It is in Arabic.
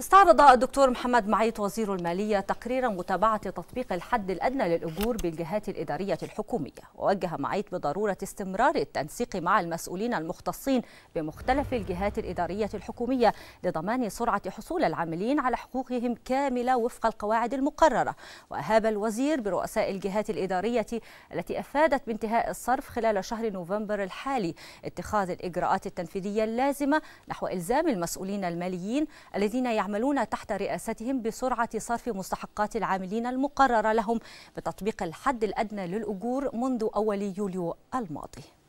استعرض الدكتور محمد معيط وزير المالية تقريرا متابعة تطبيق الحد الأدنى للأجور بالجهات الإدارية الحكومية ووجه معيط بضرورة استمرار التنسيق مع المسؤولين المختصين بمختلف الجهات الإدارية الحكومية لضمان سرعة حصول العاملين على حقوقهم كاملة وفق القواعد المقررة وأهاب الوزير برؤساء الجهات الإدارية التي أفادت بانتهاء الصرف خلال شهر نوفمبر الحالي اتخاذ الإجراءات التنفيذية اللازمة نحو إلزام المسؤولين الماليين الذين يعملون يعملون تحت رئاستهم بسرعة صرف مستحقات العاملين المقررة لهم بتطبيق الحد الأدنى للأجور منذ أول يوليو الماضي